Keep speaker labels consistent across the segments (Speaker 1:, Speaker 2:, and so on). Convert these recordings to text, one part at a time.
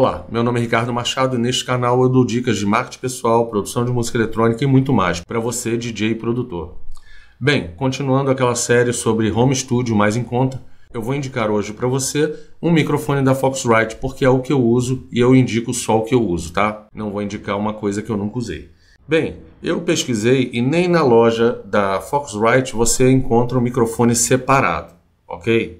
Speaker 1: Olá, meu nome é Ricardo Machado e neste canal eu dou dicas de marketing pessoal, produção de música eletrônica e muito mais para você, DJ e produtor. Bem, continuando aquela série sobre home studio mais em conta, eu vou indicar hoje para você um microfone da Foxrite porque é o que eu uso e eu indico só o que eu uso, tá? Não vou indicar uma coisa que eu nunca usei. Bem, eu pesquisei e nem na loja da Foxrite você encontra um microfone separado, ok?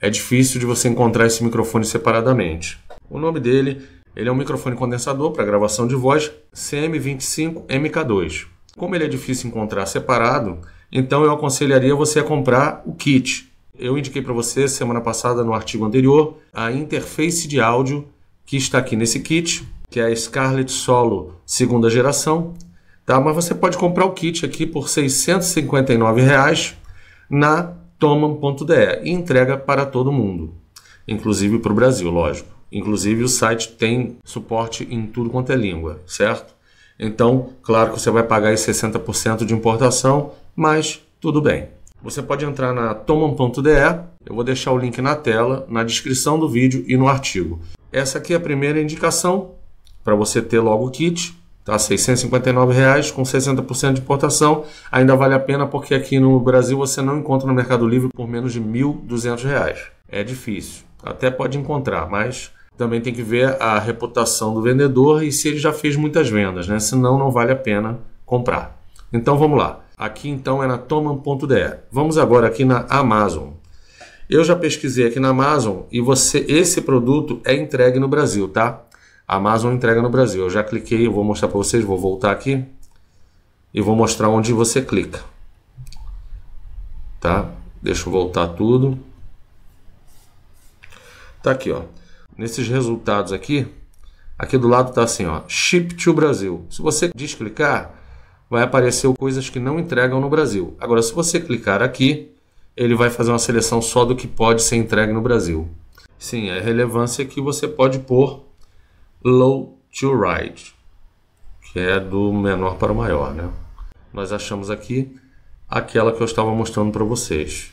Speaker 1: É difícil de você encontrar esse microfone separadamente o nome dele. Ele é um microfone condensador para gravação de voz CM25MK2. Como ele é difícil encontrar separado, então eu aconselharia você a comprar o kit. Eu indiquei para você semana passada no artigo anterior a interface de áudio que está aqui nesse kit, que é a Scarlett Solo segunda geração, tá? Mas você pode comprar o kit aqui por R$ 659 reais na toman.de e entrega para todo mundo, inclusive para o Brasil, lógico. Inclusive, o site tem suporte em tudo quanto é língua, certo? Então, claro que você vai pagar aí 60% de importação, mas tudo bem. Você pode entrar na tomam.de, é, eu vou deixar o link na tela, na descrição do vídeo e no artigo. Essa aqui é a primeira indicação para você ter logo o kit, tá? R$ 659 reais, com 60% de importação, ainda vale a pena porque aqui no Brasil você não encontra no Mercado Livre por menos de R$ 1.200. É difícil, até pode encontrar, mas também tem que ver a reputação do vendedor e se ele já fez muitas vendas, né? Senão não vale a pena comprar. Então vamos lá. Aqui então é na toman.de. Vamos agora aqui na Amazon. Eu já pesquisei aqui na Amazon e você esse produto é entregue no Brasil, tá? A Amazon entrega no Brasil. Eu já cliquei, eu vou mostrar para vocês, vou voltar aqui e vou mostrar onde você clica. Tá? Deixa eu voltar tudo. Tá aqui, ó nesses resultados aqui, aqui do lado está assim, ó, Ship to Brasil. Se você desclicar, vai aparecer coisas que não entregam no Brasil. Agora, se você clicar aqui, ele vai fazer uma seleção só do que pode ser entregue no Brasil. Sim, a relevância é que você pode pôr low to ride, que é do menor para o maior, né? Nós achamos aqui aquela que eu estava mostrando para vocês.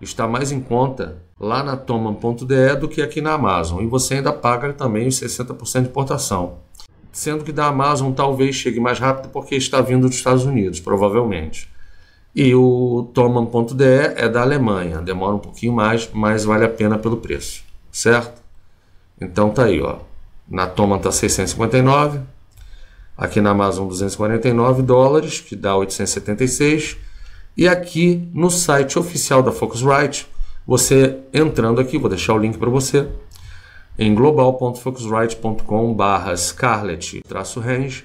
Speaker 1: está mais em conta lá na Toman.de do que aqui na Amazon. E você ainda paga também os 60% de importação. Sendo que da Amazon talvez chegue mais rápido porque está vindo dos Estados Unidos, provavelmente. E o Toman.de é da Alemanha, demora um pouquinho mais, mas vale a pena pelo preço, certo? Então tá aí, ó. Na Toman tá 659, aqui na Amazon 249 dólares, que dá 876 e aqui no site oficial da Focusrite, você entrando aqui, vou deixar o link para você, em global.focusrite.com/barra scarlet-range,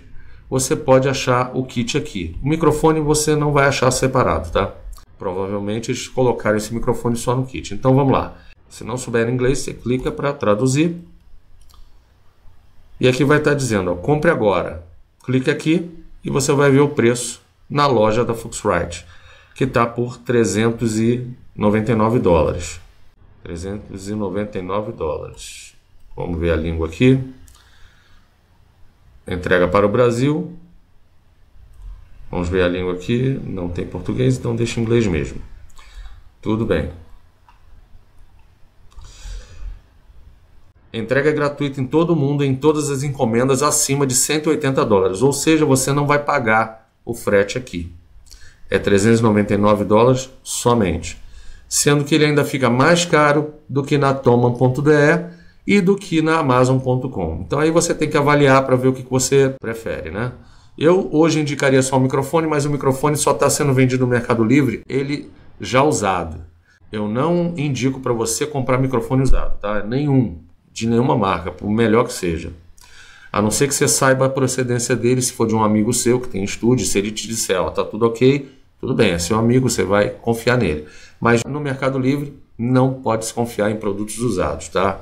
Speaker 1: você pode achar o kit aqui. O microfone você não vai achar separado, tá? Provavelmente eles colocaram esse microfone só no kit. Então vamos lá. Se não souber inglês, você clica para traduzir. E aqui vai estar tá dizendo, ó, compre agora. Clique aqui e você vai ver o preço na loja da Focusrite que está por 399 dólares. 399 dólares. Vamos ver a língua aqui. Entrega para o Brasil. Vamos ver a língua aqui. Não tem português, então deixa em inglês mesmo. Tudo bem. Entrega é gratuita em todo o mundo, em todas as encomendas acima de 180 dólares. Ou seja, você não vai pagar o frete aqui é 399 dólares somente, sendo que ele ainda fica mais caro do que na Toman.de e do que na Amazon.com. Então aí você tem que avaliar para ver o que, que você prefere, né? Eu hoje indicaria só o microfone, mas o microfone só está sendo vendido no Mercado Livre, ele já usado. Eu não indico para você comprar microfone usado, tá? Nenhum, de nenhuma marca, por melhor que seja. A não ser que você saiba a procedência dele, se for de um amigo seu que tem estúdio, se ele te disser, ó, tá tudo ok, tudo bem, é seu amigo, você vai confiar nele. Mas no Mercado Livre não pode se confiar em produtos usados, tá?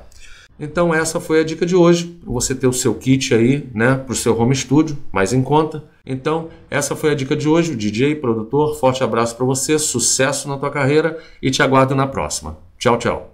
Speaker 1: Então essa foi a dica de hoje. Você ter o seu kit aí, né, para o seu home studio, mais em conta. Então essa foi a dica de hoje. O DJ, produtor, forte abraço para você, sucesso na tua carreira e te aguardo na próxima. Tchau, tchau.